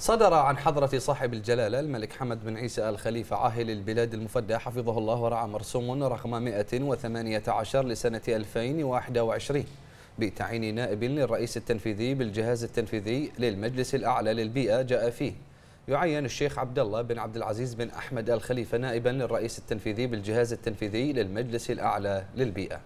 صدر عن حضرة صاحب الجلالة الملك حمد بن عيسى الخليفة عاهل البلاد المفدى حفظه الله ورعى مرسوم رقم 118 لسنة 2021 بتعيين نائب للرئيس التنفيذي بالجهاز التنفيذي للمجلس الأعلى للبيئة جاء فيه يعين الشيخ عبد الله بن عبد العزيز بن أحمد الخليفة نائبا للرئيس التنفيذي بالجهاز التنفيذي للمجلس الأعلى للبيئة